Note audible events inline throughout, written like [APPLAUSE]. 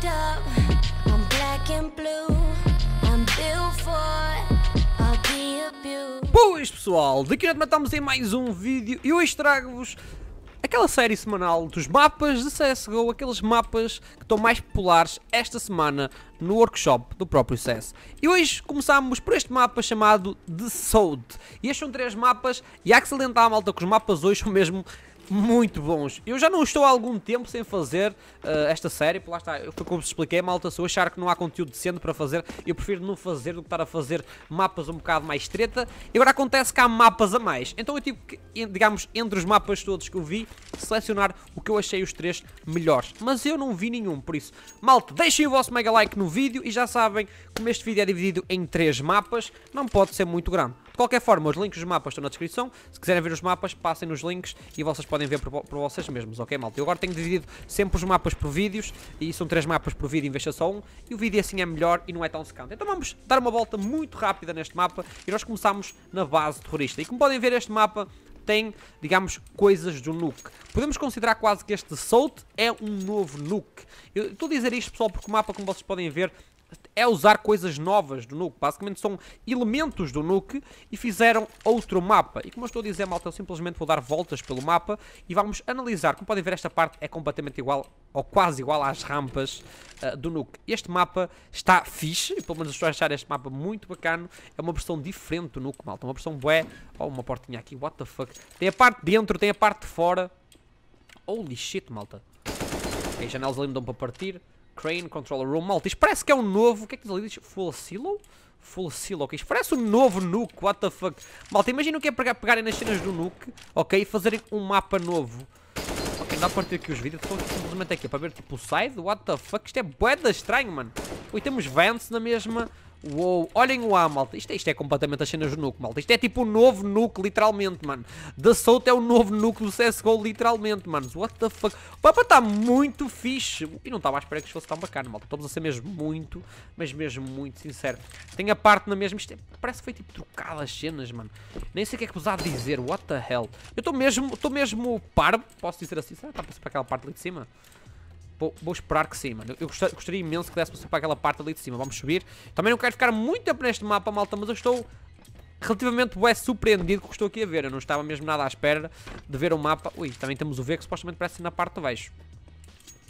fucked up. I'm black and blue. I'm built for Pois pessoal, daqui a matamos em mais um vídeo e hoje trago-vos aquela série semanal dos mapas de CSGO, aqueles mapas que estão mais populares esta semana no workshop do próprio CS. E hoje começámos por este mapa chamado The Sold. E estes são três mapas, e há que se alentar, malta, que os mapas hoje são mesmo muito bons. Eu já não estou há algum tempo sem fazer uh, esta série, lá está, foi como vos expliquei, malta, se eu achar que não há conteúdo decente para fazer, eu prefiro não fazer do que estar a fazer mapas um bocado mais treta. E agora acontece que há mapas a mais, então eu tive que, digamos, entre os mapas todos que eu vi, selecionar o que eu achei os três melhores. Mas eu não vi nenhum, por isso, malta, deixem o vosso mega like no vídeo e já sabem, como este vídeo é dividido em três mapas, não pode ser muito grande. De qualquer forma, os links dos mapas estão na descrição, se quiserem ver os mapas, passem nos links e vocês podem podem ver por, por, vocês mesmos, ok malta? Eu agora tenho dividido sempre os mapas por vídeos e são três mapas por vídeo em vez de só um e o vídeo assim é melhor e não é tão secante. Então vamos dar uma volta muito rápida neste mapa e nós começamos na base terrorista. E como podem ver este mapa tem, digamos, coisas do Nuke. Podemos considerar quase que este Salt é um novo Nuke. Eu estou a dizer isto, pessoal, porque o mapa, como vocês podem ver, é usar coisas novas do Nuke. Basicamente são elementos do Nuke e fizeram outro mapa. E como eu estou a dizer, malta, eu simplesmente vou dar voltas pelo mapa e vamos analisar. Como podem ver, esta parte é completamente igual ou quase igual às rampas uh, do Nuke. Este mapa está fixe, pelo menos estou a achar este mapa muito bacano. É uma versão diferente do Nuke, malta. Uma versão bué. Oh, uma portinha aqui, what the fuck. Tem a parte de dentro, tem a parte de fora. Holy shit, malta. As janelas ali me dão para partir. Crane Controller Room. Malta, isto parece que é um novo... O que é que diz ali? Diz Full Silo? Full Silo, ok. Isto parece um novo Nuke, what the fuck. Malta, imagina o que é pegar, pegarem nas cenas do Nuke, ok? E fazerem um mapa novo. Ok, dá para ter aqui os vídeos. Estou simplesmente aqui é para ver tipo o side. What the fuck? Isto é boeda estranho, mano. Oi, temos Vance na mesma... Uou, olhem o A, malta. Isto, é, isto é completamente as cenas do Nuke, malta. Isto é tipo o novo Nuke, literalmente, mano. The Soul é o novo Nuke do CSGO, literalmente, mano. What the fuck? O Papa está muito fixe. E não estava à espera que fosse tão bacana, malta. Estamos a ser mesmo muito, mas mesmo muito sincero. Tem a parte na mesma. Isto é, parece que foi tipo trocado as cenas, mano. Nem sei o que é que vos a dizer. What the hell? Eu estou mesmo, estou mesmo parvo, posso dizer assim. Será que está para aquela parte ali de cima? Vou, vou, esperar que sim, mano. Eu gostaria, gostaria imenso que desse para para aquela parte ali de cima. Vamos subir. Também não quero ficar muito tempo neste mapa, malta, mas eu estou relativamente bem surpreendido com o que estou aqui a ver. Eu não estava mesmo nada à espera de ver o um mapa. Ui, também temos o V que supostamente parece na parte de baixo.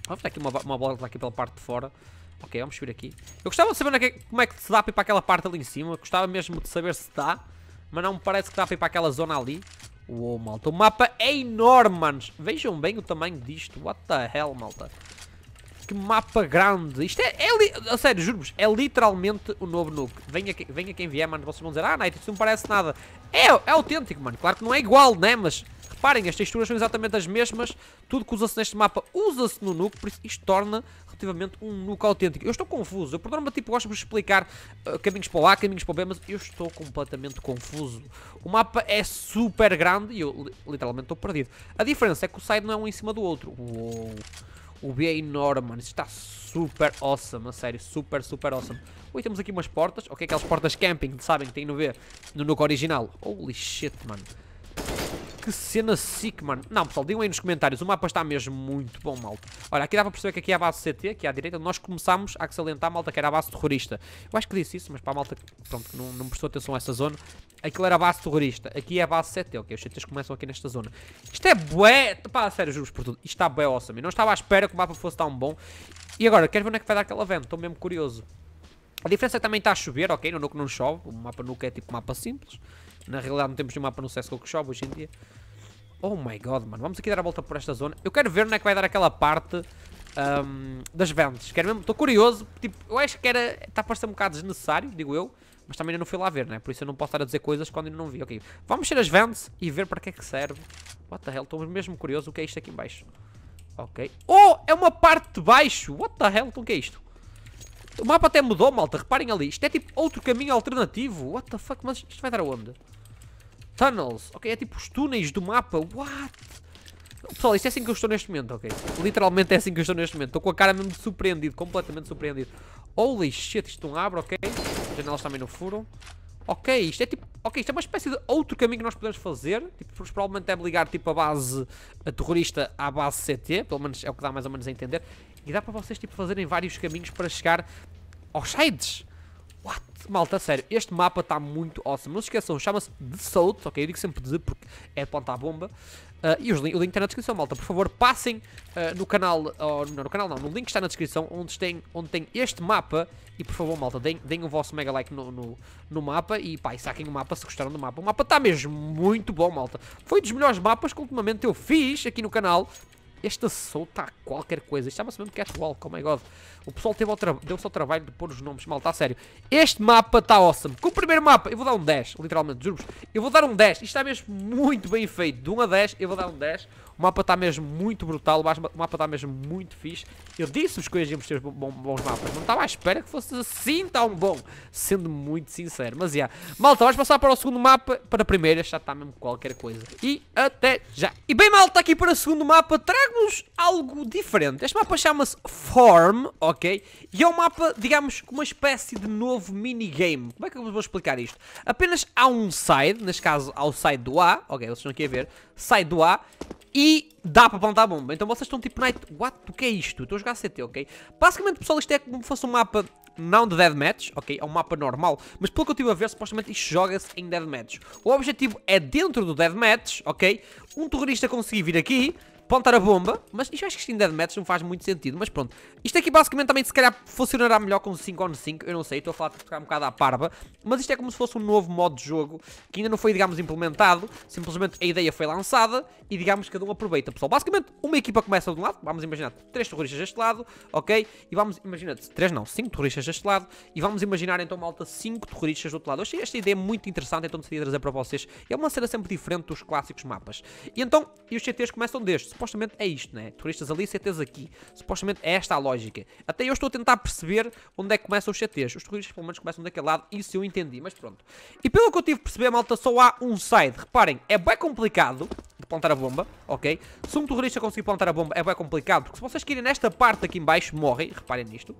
Vamos dar aqui uma, uma bola aqui pela parte de fora. Ok, vamos subir aqui. Eu gostava de saber que, como é que se dá para ir para aquela parte ali em cima. Eu gostava mesmo de saber se dá. Mas não me parece que dá para ir para aquela zona ali. Uou, malta. O mapa é enorme, manos. Vejam bem o tamanho disto. What the hell, malta que mapa grande. Isto é, é a sério, juro-vos, é literalmente o novo Nuke. Venha, venha quem vier, mano, vocês vão dizer, ah, Night, isso não parece nada. É, é autêntico, mano, claro que não é igual, né, mas... Reparem, as texturas são exatamente as mesmas, tudo que usa-se neste mapa usa-se no Nuke, por isso isto torna relativamente um Nuke autêntico. Eu estou confuso, eu por norma tipo gosto de explicar uh, caminhos para o A, caminhos para o B, mas eu estou completamente confuso. O mapa é super grande e eu literalmente estou perdido. A diferença é que o side não é um em cima do outro. Uou. O B é enorme, mano. Isto está super awesome, a sério. Super, super awesome. Ui, temos aqui umas portas. é aquelas portas camping, sabem, que tem no B. No Nuke original. Holy shit, mano. Que cena sick, mano. Não, pessoal, digam aí nos comentários. O mapa está mesmo muito bom, malta. Olha, aqui dá para perceber que aqui é a base CT, aqui à direita. Nós começámos a a malta, que era a base terrorista. Eu acho que disse isso, mas para a malta pronto, que não, não prestou atenção a essa zona. Aquilo era a base terrorista. Aqui é a base CT, ok? Os CTs começam aqui nesta zona. Isto é bué... Pá, sério, juro por tudo. Isto está bué awesome. Eu não estava à espera que o mapa fosse tão bom. E agora, quero ver onde é que vai dar aquela venda. Estou mesmo curioso. A diferença é que também está a chover, ok? No Nuke não chove, o mapa Nuke é tipo mapa simples. Na realidade não temos nenhum mapa no CSGO que chove hoje em dia. Oh my god, mano, vamos aqui dar a volta por esta zona. Eu quero ver onde é que vai dar aquela parte um, das ventes. Quero mesmo, estou curioso, tipo, eu acho que era, está a parecer um bocado desnecessário, digo eu. Mas também ainda não fui lá ver, né? Por isso eu não posso estar a dizer coisas quando ainda não vi. Ok, vamos mexer as ventes e ver para que é que serve. What the hell, estou mesmo curioso o que é isto aqui embaixo, Ok. Oh, é uma parte de baixo. What the hell, então o que é isto? O mapa até mudou, malta. Reparem ali. Isto é tipo outro caminho alternativo. What the fuck? Mas isto vai dar aonde? Tunnels. Ok, é tipo os túneis do mapa. What? Pessoal, isto é assim que eu estou neste momento, ok? Literalmente é assim que eu estou neste momento. Estou com a cara mesmo surpreendido, completamente surpreendido. Holy shit, isto não é abre, ok? As janelas também não furam. Ok, isto é tipo... Ok, isto é uma espécie de outro caminho que nós podemos fazer. Tipo, provavelmente é ligar tipo a base a terrorista à base CT. Pelo menos é o que dá mais ou menos a entender. E dá para vocês tipo, fazerem vários caminhos para chegar aos sides. What? Malta, sério, este mapa está muito awesome. Não se esqueçam, chama-se The Salt. ok? Eu digo sempre The porque é de ponta à bomba. Uh, e os, o link está na descrição, malta. Por favor, passem uh, no canal, ou não, no canal não, no link que está na descrição, onde tem, onde tem este mapa. E por favor, malta, deem, deem o vosso mega like no, no, no mapa e pá, e saquem o mapa se gostaram do mapa. O mapa está mesmo muito bom, malta. Foi um dos melhores mapas que ultimamente eu fiz aqui no canal. Este som está qualquer coisa. Isto chama-se mesmo Catwalk, oh my god. O pessoal deu-se ao trabalho de pôr os nomes mal, está sério. Este mapa está awesome. Com o primeiro mapa, eu vou dar um 10, literalmente, juro-vos. Eu vou dar um 10. Isto está mesmo muito bem feito. De 1 a 10, eu vou dar um 10. O mapa está mesmo muito brutal, o mapa está mesmo muito fixe. Eu disse-vos que hoje íamos ter bons mapas, não estava à espera que fosse assim tão bom, sendo muito sincero. Mas, yeah. Malta, vamos passar para o segundo mapa, para a primeira, já está mesmo qualquer coisa. E até já. E bem, malta, aqui para o segundo mapa, trago-vos algo diferente. Este mapa chama-se Form, ok? E é um mapa, digamos, com uma espécie de novo minigame. Como é que eu vos vou explicar isto? Apenas há um side, neste caso ao side do A, ok, vocês estão aqui a ver, sai do A e dá para plantar a bomba. Então vocês estão tipo, night, what? O que é isto? Estou a jogar CT, ok? Basicamente, pessoal, isto é como se fosse um mapa não de deathmatch, ok? É um mapa normal, mas pelo que eu estive a ver, supostamente isto joga-se em deathmatch. O objetivo é dentro do deathmatch, ok? Um terrorista conseguir vir aqui, pontar a bomba, mas isto acho que isto em é deadmatch não faz muito sentido, mas pronto. Isto aqui basicamente também se calhar funcionará melhor com 5 on 5, eu não sei, estou a falar de ficar um bocado à parva, mas isto é como se fosse um novo modo de jogo, que ainda não foi, digamos, implementado, simplesmente a ideia foi lançada e, digamos, cada um aproveita, pessoal. Basicamente, uma equipa começa de um lado, vamos imaginar 3 terroristas deste lado, ok? E vamos imaginar, 3 não, 5 terroristas deste lado, e vamos imaginar então, malta, 5 terroristas do outro lado. Eu achei esta ideia muito interessante, então decidi trazer para vocês. É uma cena sempre diferente dos clássicos mapas. E então, e os CTs começam deste, supostamente é isto, né? Turistas ali, CTs aqui. Supostamente é esta a lógica. Até eu estou a tentar perceber onde é que começam os CTs. Os turistas pelo menos começam daquele lado, isso eu entendi, mas pronto. E pelo que eu tive a perceber, malta, só há um side. Reparem, é bem complicado de plantar a bomba, ok? Se um terrorista conseguir plantar a bomba, é bem complicado, porque se vocês querem nesta parte aqui em baixo, morrem. Reparem nisto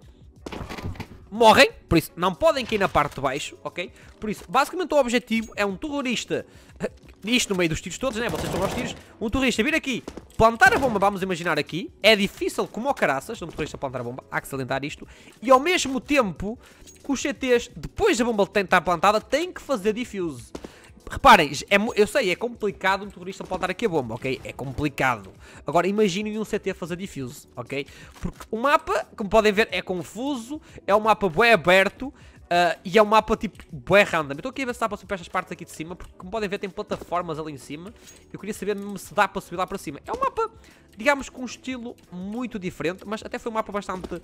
morrem, por isso não podem cair na parte de baixo, ok? Por isso, basicamente o objetivo é um terrorista, [LAUGHS] isto no meio dos tiros todos, né? Vocês estão aos tiros, um terrorista vir aqui, plantar a bomba, vamos imaginar aqui, é difícil como o caraças, um terrorista plantar a bomba, há que salientar isto, e ao mesmo tempo, os CTs, depois da bomba tentar plantada, têm que fazer defuse. Reparem, é, eu sei, é complicado um terrorista dar aqui a bomba, ok? É complicado. Agora, imaginem um CT fazer diffuse, ok? Porque o mapa, como podem ver, é confuso, é um mapa bem aberto, Uh, e é um mapa tipo bem random. estou aqui a ver se dá para subir estas partes aqui de cima, porque como podem ver tem plataformas ali em cima. Eu queria saber mesmo se dá para subir lá para cima. É um mapa digamos com um estilo muito diferente, mas até foi um mapa bastante, uh,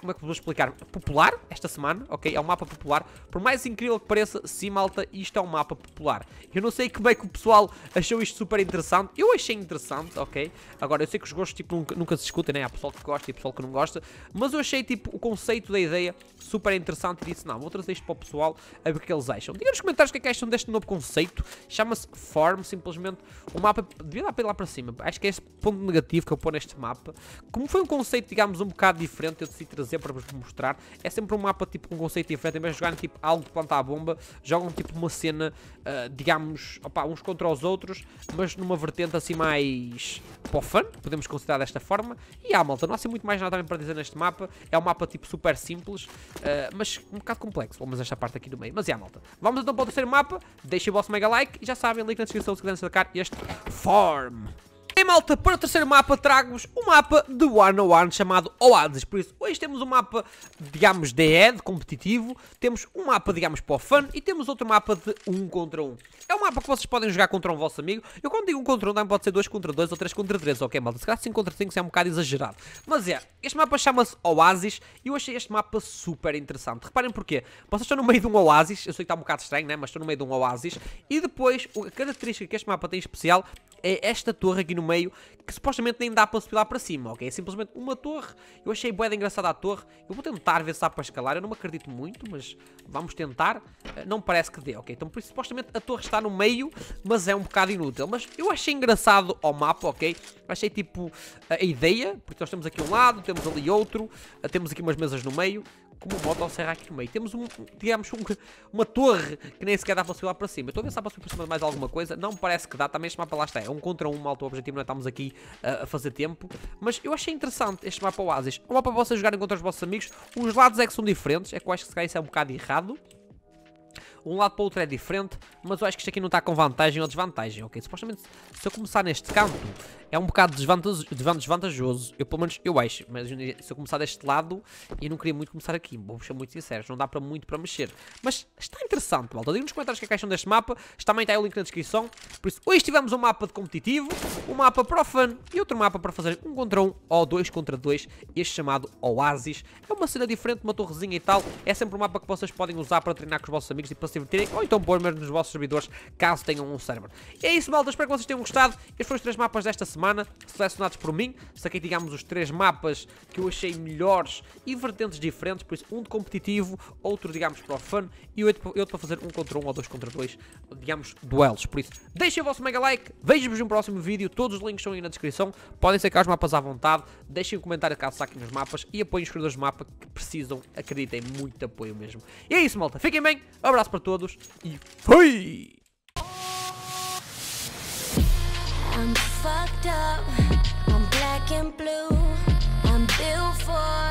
como é que vou explicar, popular esta semana, ok? É um mapa popular, por mais incrível que pareça, sim malta, isto é um mapa popular. Eu não sei como é que o pessoal achou isto super interessante, eu achei interessante, ok? Agora, eu sei que os gostos tipo, nunca, nunca se discutem, né? Há pessoal que gosta e pessoal que não gosta, mas eu achei tipo o conceito da ideia super interessante e disse, não, vou trazer isto para o pessoal a ver o que eles acham. Diga nos comentários o que é que acham deste novo conceito, chama-se Form, simplesmente o mapa, devia dar para ir lá para cima, acho que é esse ponto negativo que eu pôr neste mapa. Como foi um conceito, digamos, um bocado diferente, eu decidi trazer para vos mostrar. É sempre um mapa, tipo, com um conceito diferente. Em vez de jogarem, tipo, algo de plantar a bomba, jogam, tipo, uma cena, uh, digamos, opa, uns contra os outros, mas numa vertente, assim, mais para o fun, podemos considerar desta forma. E há, ah, malta, não há assim muito mais nada para dizer neste mapa. É um mapa, tipo, super simples, uh, mas um bocado complexo. Vamos esta parte aqui do meio. Mas é, yeah, malta. Vamos então para o terceiro mapa. Deixem o vosso mega like e já sabem, link na descrição se quiserem sacar este Farm malta, para o terceiro mapa trago-vos o um mapa de One on One chamado Oasis. Por isso, hoje temos um mapa, digamos, de ED, competitivo, temos um mapa, digamos, para o fun e temos outro mapa de 1 um contra 1. Um. É um mapa que vocês podem jogar contra um vosso amigo. Eu quando digo um contra um, também pode ser 2 contra 2 ou 3 contra 3, ok, malta? Se calhar 5 contra 5 é um bocado exagerado. Mas é, este mapa chama-se Oasis e eu achei este mapa super interessante. Reparem porquê. Vocês estão no meio de um Oasis eu sei que está um bocado estranho, né? Mas estão no meio de um Oasis e depois, a característica que este mapa tem especial é esta torre aqui no meio meio, que supostamente nem dá para subir lá para cima, ok? É simplesmente uma torre. Eu achei bué engraçada a torre. Eu vou tentar ver se dá para escalar. Eu não me acredito muito, mas vamos tentar. Eh, não parece que dê, ok? Então, por isso, supostamente a torre está no meio, mas é um bocado inútil. Mas eu achei engraçado ao mapa, ok? Achei, tipo, a ideia, porque nós temos aqui um lado, temos ali outro, eh, temos aqui umas mesas no meio como moto ao serra aqui no meio. Temos, um, digamos, um, uma torre que nem sequer dá para subir lá para cima. Estou a ver se dá para subir para cima de mais alguma coisa. Não me parece que dá. Também este mapa lá está. É um contra um, malta. O objetivo não é estamos aqui uh, a fazer tempo. Mas eu achei interessante este mapa Oasis. É um mapa para vocês jogarem contra os vossos amigos. Os lados é que são diferentes. É que eu acho que se calhar isso é um bocado errado um lado para o outro é diferente, mas eu acho que isto aqui não está com vantagem ou desvantagem, ok? Supostamente, se eu começar neste canto, é um bocado desvantajoso, eu pelo menos eu acho, mas se eu começar deste lado, eu não queria muito começar aqui, vou ser muito sincero, não dá para muito para mexer, mas está interessante, malta, digam nos comentários o que é que acham deste mapa, também está aí o link na descrição, por isso, hoje tivemos um mapa de competitivo, um mapa para o fun e outro mapa para fazer um contra um ou dois contra dois, este chamado Oasis, é uma cena diferente, uma torrezinha e tal, é sempre um mapa que vocês podem usar para treinar com os vossos amigos e para divertirem, ou então pôr mesmo nos vossos servidores, caso tenham um server. E é isso, malta, espero que vocês tenham gostado. Estes foram os três mapas desta semana, selecionados por mim. Saquei, digamos, os três mapas que eu achei melhores e vertentes diferentes, por isso um de competitivo, outro, digamos, para o fun, e outro, outro para fazer um contra um ou dois contra dois, digamos, duelos. Por isso, deixem o vosso mega like, vejo-vos no próximo vídeo, todos os links estão aí na descrição, podem sacar os mapas à vontade, deixem um comentário caso saquem os mapas e apoiem os criadores de mapa que precisam, acreditem, muito apoio mesmo. E é isso, malta, fiquem bem, um abraço para todos todos e fui! I'm fucked up, I'm black and blue, I'm built for